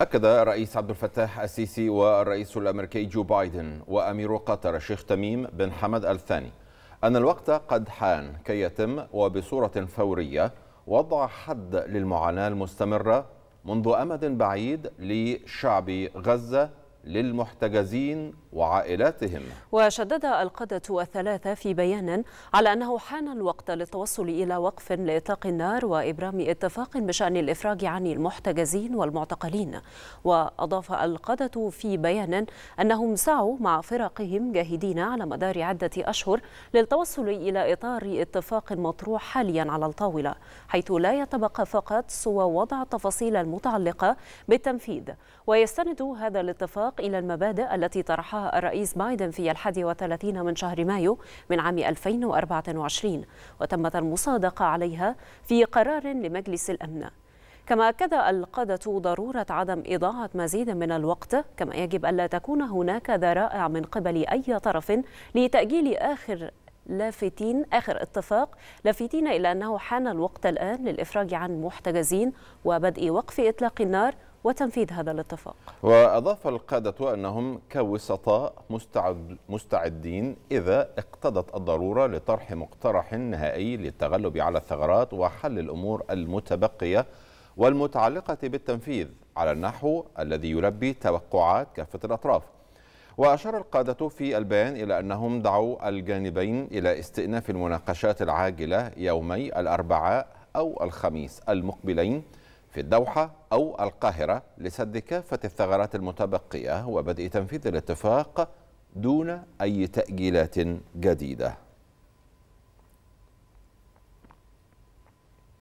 أكد الرئيس عبد الفتاح السيسي والرئيس الأمريكي جو بايدن وأمير قطر الشيخ تميم بن حمد الثاني أن الوقت قد حان كي يتم وبصورة فورية وضع حد للمعاناة المستمرة منذ أمد بعيد لشعب غزة للمحتجزين وعائلاتهم وشدد القادة الثلاثة في بيان على أنه حان الوقت للتوصل إلى وقف لإطلاق النار وإبرام اتفاق بشأن الإفراج عن المحتجزين والمعتقلين وأضاف القادة في بيان أنهم سعوا مع فرقهم جاهدين على مدار عدة أشهر للتوصل إلى إطار اتفاق مطروح حاليا على الطاولة حيث لا يتبقى فقط سوى وضع التفاصيل المتعلقة بالتنفيذ ويستند هذا الاتفاق وفق إلى المبادئ التي طرحها الرئيس بايدن في الحادي وثلاثين من شهر مايو من عام 2024 وتمت المصادقة عليها في قرار لمجلس الأمن كما أكد القادة ضرورة عدم إضاعة مزيد من الوقت كما يجب ألا تكون هناك ذرائع من قبل أي طرف لتأجيل آخر لافتين آخر اتفاق لافتين إلى أنه حان الوقت الآن للإفراج عن محتجزين وبدء وقف إطلاق النار وتنفيذ هذا الاتفاق وأضاف القادة أنهم كوسطاء مستعد مستعدين إذا اقتضت الضرورة لطرح مقترح نهائي للتغلب على الثغرات وحل الأمور المتبقية والمتعلقة بالتنفيذ على النحو الذي يلبي توقعات كافة الأطراف وأشار القادة في البيان إلى أنهم دعوا الجانبين إلى استئناف المناقشات العاجلة يومي الأربعاء أو الخميس المقبلين في الدوحة أو القاهرة لسد كافة الثغرات المتبقية وبدء تنفيذ الاتفاق دون أي تأجيلات جديدة